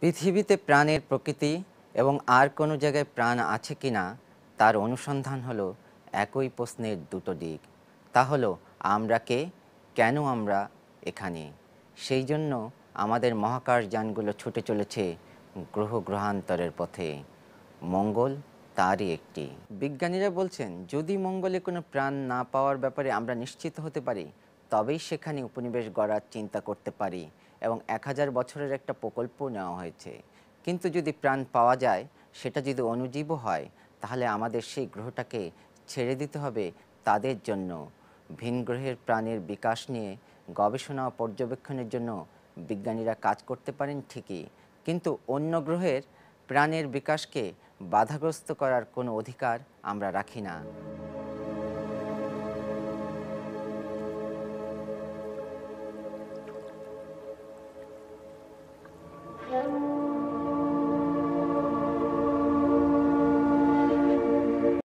পৃথিবীতে প্রাণের প্রকৃতি এবং আর কোনো জায়গায় প্রাণ আছে কি না তার অনুসন্ধান হলো একই প্রশ্নের দুটো দিক তা হলো আমরা কে কেন আমরা এখানে সেই জন্য আমাদের মহাকাশ যানগুলো ছুটে চলেছে গ্রহ গ্রহান্তরের পথে মঙ্গল তারই একটি বিজ্ঞানীরা বলছেন যদি মঙ্গলে কোনো প্রাণ না পাওয়ার ব্যাপারে আমরা নিশ্চিত হতে পারি তবেই সেখানে উপনিবেশ গড়ার চিন্তা করতে পারি এবং এক হাজার বছরের একটা প্রকল্প নেওয়া হয়েছে কিন্তু যদি প্রাণ পাওয়া যায় সেটা যদি অনুজীব হয় তাহলে আমাদের সেই গ্রহটাকে ছেড়ে দিতে হবে তাদের জন্য ভিন গ্রহের প্রাণের বিকাশ নিয়ে গবেষণা ও পর্যবেক্ষণের জন্য বিজ্ঞানীরা কাজ করতে পারেন ঠিকই কিন্তু অন্য গ্রহের প্রাণের বিকাশকে বাধাগ্রস্ত করার কোনো অধিকার আমরা রাখি না